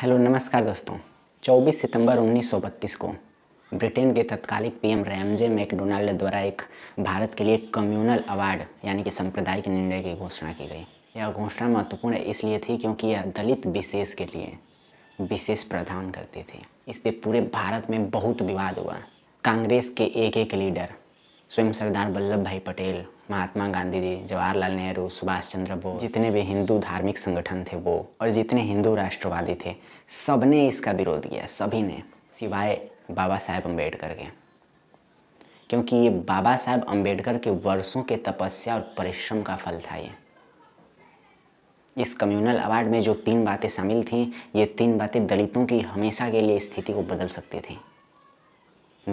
hello नमस्कार दोस्तों 24 सितंबर 1932 को ब्रिटेन के तत्कालिक पीएम रैमजे मैकडोनाल्ड द्वारा एक भारत के लिए कम्युनल अवार्ड यानी कि सांप्रदायिक निर्णय की घोषणा की गई यह घोषणा महत्वपूर्ण इसलिए थी क्योंकि यह दलित विशेष के लिए विशेष प्रदान करती थी इस पर पूरे भारत में बहुत विवाद हुआ कांग्रेस के एक एक लीडर स्वयं सरदार वल्लभ भाई पटेल महात्मा गांधी जी जवाहरलाल नेहरू सुभाष चंद्र बोस जितने भी हिंदू धार्मिक संगठन थे वो और जितने हिंदू राष्ट्रवादी थे सब ने इसका विरोध किया सभी ने सिवाय बाबा साहेब अम्बेडकर के क्योंकि ये बाबा साहेब अम्बेडकर के वर्षों के तपस्या और परिश्रम का फल था ये इस कम्युनल अवार्ड में जो तीन बातें शामिल थीं ये तीन बातें दलितों की हमेशा के लिए स्थिति को बदल सकती थीं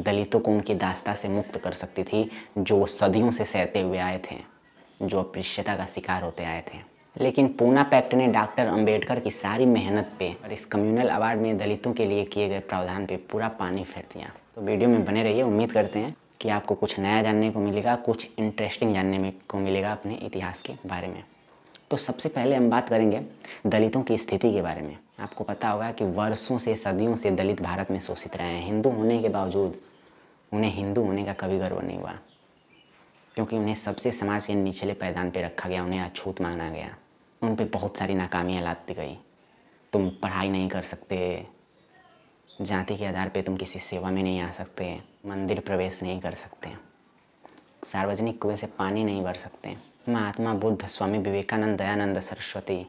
दलितों को उनकी दास्ता से मुक्त कर सकती थी जो सदियों से सहते हुए आए थे जो अपृश्यता का शिकार होते आए थे लेकिन पूना पैक्ट ने डॉक्टर अंबेडकर की सारी मेहनत पे और इस कम्युनल अवार्ड में दलितों के लिए किए गए प्रावधान पे पूरा पानी फेर दिया तो वीडियो में बने रहिए उम्मीद करते हैं कि आपको कुछ नया जानने को मिलेगा कुछ इंटरेस्टिंग जानने में को मिलेगा अपने इतिहास के बारे में तो सबसे पहले हम बात करेंगे दलितों की स्थिति के बारे में आपको पता होगा कि वर्षों से सदियों से दलित भारत में शोषित रहे हैं हिंदू होने के बावजूद उन्हें हिंदू होने का कभी गर्व नहीं हुआ क्योंकि उन्हें सबसे समाज के निचले पैदान पर रखा गया उन्हें अछूत माना गया उन पर बहुत सारी नाकामियाँ लाद दी गई तुम पढ़ाई नहीं कर सकते जाति के आधार पे तुम किसी सेवा में नहीं आ सकते मंदिर प्रवेश नहीं कर सकते सार्वजनिक कुएं से पानी नहीं भर सकते महात्मा बुद्ध स्वामी विवेकानंद दयानंद सरस्वती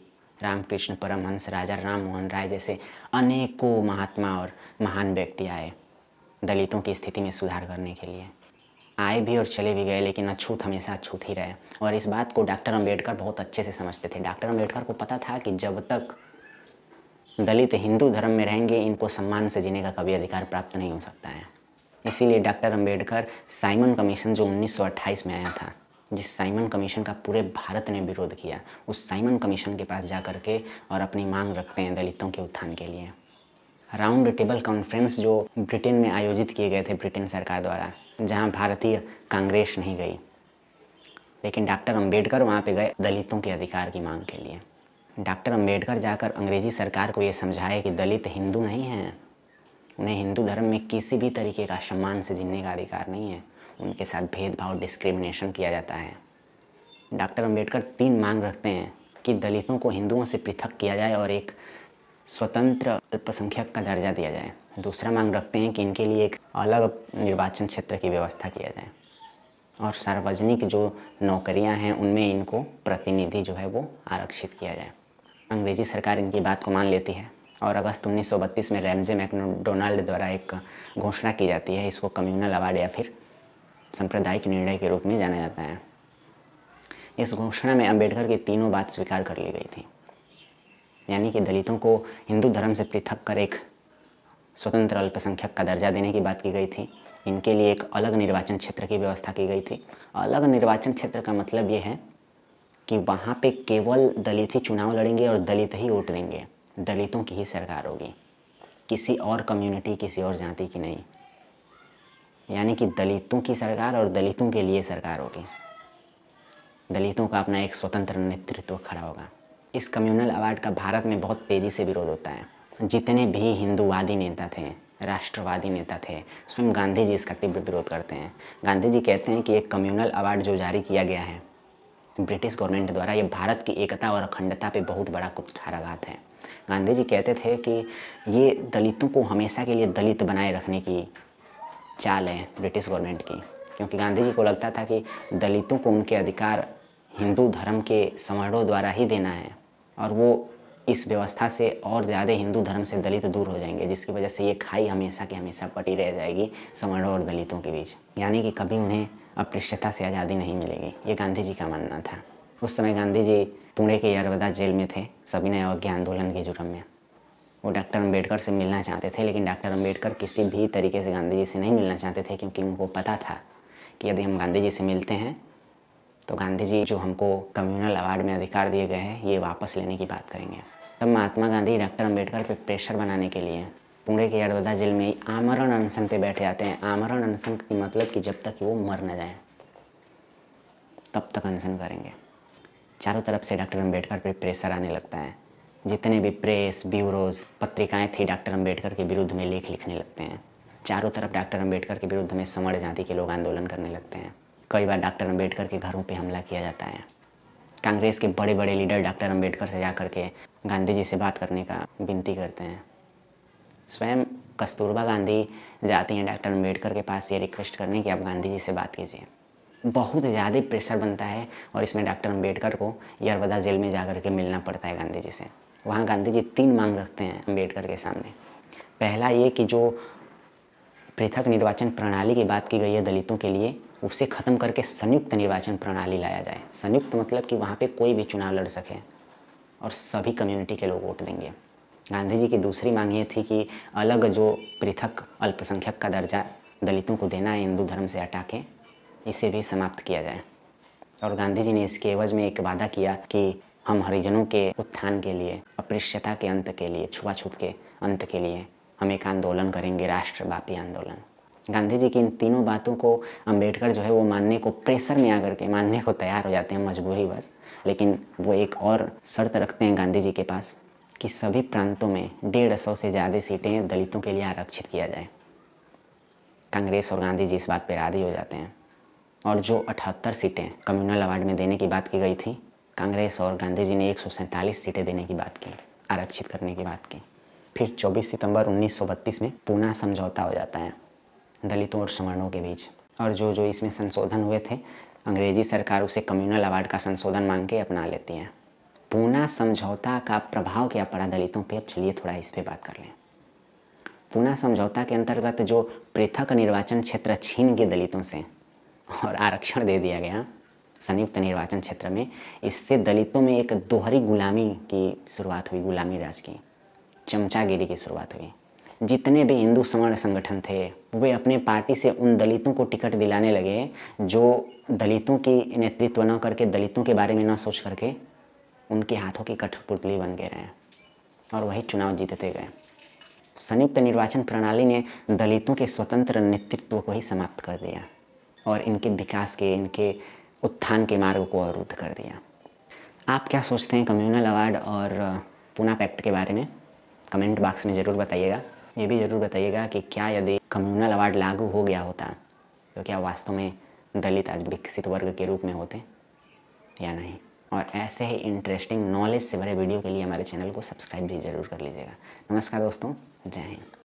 रामकृष्ण परमहंस राजा राम मोहन राय जैसे अनेकों महात्मा और महान व्यक्ति आए दलितों की स्थिति में सुधार करने के लिए आए भी और चले भी गए लेकिन अछूत हमेशा अछूत ही रहे और इस बात को डॉक्टर अम्बेडकर बहुत अच्छे से समझते थे डॉक्टर अम्बेडकर को पता था कि जब तक दलित हिंदू धर्म में रहेंगे इनको सम्मान से जीने का कभी अधिकार प्राप्त नहीं हो सकता है इसीलिए डॉक्टर अम्बेडकर साइमन कमीशन जो 1928 में आया था जिस साइमन कमीशन का पूरे भारत ने विरोध किया उस साइमन कमीशन के पास जा कर के और अपनी मांग रखते हैं दलितों के उत्थान के लिए राउंड टेबल कॉन्फ्रेंस जो ब्रिटेन में आयोजित किए गए थे ब्रिटेन सरकार द्वारा जहां भारतीय कांग्रेस नहीं गई लेकिन डॉक्टर अंबेडकर वहां पे गए दलितों के अधिकार की मांग के लिए डॉक्टर अंबेडकर जाकर अंग्रेजी सरकार को ये समझाए कि दलित हिंदू नहीं हैं उन्हें हिंदू धर्म में किसी भी तरीके का सम्मान से जीने का अधिकार नहीं है उनके साथ भेदभाव डिस्क्रिमिनेशन किया जाता है डॉक्टर अंबेडकर तीन मांग रखते हैं कि दलितों को हिंदुओं से पृथक किया जाए और एक स्वतंत्र अल्पसंख्यक का दर्जा दिया जाए दूसरा मांग रखते हैं कि इनके लिए एक अलग निर्वाचन क्षेत्र की व्यवस्था किया जाए और सार्वजनिक जो नौकरियां हैं उनमें इनको प्रतिनिधि जो है वो आरक्षित किया जाए अंग्रेजी सरकार इनकी बात को मान लेती है और अगस्त उन्नीस में रैमजे मैकडोनाल्ड द्वारा एक घोषणा की जाती है इसको कम्युनल अवार्ड या फिर सांप्रदायिक निर्णय के रूप में जाना जाता है इस घोषणा में अंबेडकर की तीनों बात स्वीकार कर ली गई थी यानी कि दलितों को हिंदू धर्म से पृथक कर एक स्वतंत्र अल्पसंख्यक का दर्जा देने की बात की गई थी इनके लिए एक अलग निर्वाचन क्षेत्र की व्यवस्था की गई थी अलग निर्वाचन क्षेत्र का मतलब ये है कि वहाँ पे केवल दलित ही चुनाव लड़ेंगे और दलित ही वोट देंगे दलितों की ही सरकार होगी किसी और कम्युनिटी किसी और जाति की नहीं यानी कि दलितों की सरकार और दलितों के लिए सरकार होगी दलितों का अपना एक स्वतंत्र नेतृत्व खड़ा होगा इस कम्युनल अवार्ड का भारत में बहुत तेज़ी से विरोध होता है जितने भी हिंदूवादी नेता थे राष्ट्रवादी नेता थे स्वयं गांधी जी इसका तीव्र विरोध करते हैं गांधी जी कहते हैं कि एक कम्युनल अवार्ड जो जारी किया गया है ब्रिटिश गवर्नमेंट द्वारा ये भारत की एकता और अखंडता पे बहुत बड़ा कुछ ठाराघात है गांधी जी कहते थे कि ये दलितों को हमेशा के लिए दलित बनाए रखने की चाल है ब्रिटिश गवर्नमेंट की क्योंकि गांधी जी को लगता था कि दलितों को उनके अधिकार हिंदू धर्म के समारोह द्वारा ही देना है और वो इस व्यवस्था से और ज़्यादा हिंदू धर्म से दलित दूर हो जाएंगे जिसकी वजह से ये खाई हमेशा के हमेशा पटी रह जाएगी समारोह और दलितों के बीच यानी कि कभी उन्हें अपृश्यता से आज़ादी नहीं मिलेगी ये गांधी जी का मानना था उस समय गांधी जी पुणे के यरवदा जेल में थे सविनय अवज्ञा आंदोलन के जुर्म में वो डॉक्टर अम्बेडकर से मिलना चाहते थे लेकिन डॉक्टर अम्बेडकर किसी भी तरीके से गांधी जी से नहीं मिलना चाहते थे क्योंकि उनको पता था कि यदि हम गांधी जी से मिलते हैं तो गांधी जी जो हमको कम्युनल अवार्ड में अधिकार दिए गए हैं ये वापस लेने की बात करेंगे तब महात्मा गांधी डॉक्टर अम्बेडकर पर प्रेशर बनाने के लिए पुणे के यडोदा जेल में आमरण अनशन पे बैठे जाते हैं आमरण अनशन की मतलब कि जब तक वो मर न जाए तब तक अनशन करेंगे चारों तरफ से डॉक्टर अम्बेडकर पर प्रेशर आने लगता है जितने भी प्रेस ब्यूरोज पत्रिकाएं थी डॉक्टर अंबेडकर के विरुद्ध में लेख लिखने लगते हैं चारों तरफ डॉक्टर अंबेडकर के विरुद्ध में सवर्ण जाति के लोग आंदोलन करने लगते हैं कई बार डॉक्टर अंबेडकर के घरों पर हमला किया जाता है कांग्रेस के बड़े बड़े लीडर डॉक्टर अंबेडकर से जा के गांधी जी से बात करने का विनती करते हैं स्वयं कस्तूरबा गांधी जाती हैं डॉक्टर अम्बेडकर के पास ये रिक्वेस्ट करने कि आप गांधी जी से बात कीजिए बहुत ज़्यादा प्रेशर बनता है और इसमें डॉक्टर अम्बेडकर को यरवदा जेल में जा के मिलना पड़ता है गांधी जी से वहाँ गांधी जी तीन मांग रखते हैं अम्बेडकर के सामने पहला ये कि जो पृथक निर्वाचन प्रणाली की बात की गई है दलितों के लिए उसे ख़त्म करके संयुक्त निर्वाचन प्रणाली लाया जाए संयुक्त मतलब कि वहाँ पे कोई भी चुनाव लड़ सके और सभी कम्युनिटी के लोग वोट देंगे गांधी जी की दूसरी मांग ये थी कि अलग जो पृथक अल्पसंख्यक का दर्जा दलितों को देना है हिंदू धर्म से हटा के इसे भी समाप्त किया जाए और गांधी जी ने इसके एवज में एक वादा किया कि हम हरिजनों के उत्थान के लिए अपृश्यता के अंत के लिए छुआछूत के अंत के लिए हम एक आंदोलन करेंगे राष्ट्रव्यापी आंदोलन गांधी जी की इन तीनों बातों को अंबेडकर जो है वो मानने को प्रेशर में आकर के मानने को तैयार हो जाते हैं मजबूरी बस लेकिन वो एक और शर्त रखते हैं गांधी जी के पास कि सभी प्रांतों में डेढ़ सौ से ज़्यादा सीटें दलितों के लिए आरक्षित किया जाए कांग्रेस और गांधी जी इस बात पर राजी हो जाते हैं और जो अठहत्तर सीटें कम्युनल अवार्ड में देने की बात की गई थी कांग्रेस और गांधी जी ने एक सीटें देने की बात की आरक्षित करने की बात की फिर 24 सितंबर 1932 में पूना समझौता हो जाता है दलितों और सवर्णों के बीच और जो जो इसमें संशोधन हुए थे अंग्रेजी सरकार उसे कम्युनल अवार्ड का संशोधन मांग के अपना लेती है पूना समझौता का प्रभाव क्या पड़ा दलितों पे अब चलिए थोड़ा इस पर बात कर लें पूना समझौता के अंतर्गत जो पृथक निर्वाचन क्षेत्र छीन के दलितों से और आरक्षण दे दिया गया संयुक्त निर्वाचन क्षेत्र में इससे दलितों में एक दोहरी गुलामी की शुरुआत हुई गुलामी राज की चमचागिरी की शुरुआत हुई जितने भी हिंदू स्वर्ण संगठन थे वे अपने पार्टी से उन दलितों को टिकट दिलाने लगे जो दलितों की नेतृत्व न करके दलितों के बारे में न सोच करके उनके हाथों की कठपुतली बन गए रहे और वही चुनाव जीतते गए संयुक्त निर्वाचन प्रणाली ने दलितों के स्वतंत्र नेतृत्व को ही समाप्त कर दिया और इनके विकास के इनके उत्थान के मार्ग को अवरुद्ध कर दिया आप क्या सोचते हैं कम्युनल अवार्ड और पूना uh, पैक्ट के बारे में कमेंट बॉक्स में ज़रूर बताइएगा ये भी ज़रूर बताइएगा कि क्या यदि कम्युनल अवार्ड लागू हो गया होता तो क्या वास्तव में दलित आज विकसित वर्ग के रूप में होते या नहीं और ऐसे ही इंटरेस्टिंग नॉलेज से भरे वीडियो के लिए हमारे चैनल को सब्सक्राइब भी ज़रूर कर लीजिएगा नमस्कार दोस्तों जय हिंद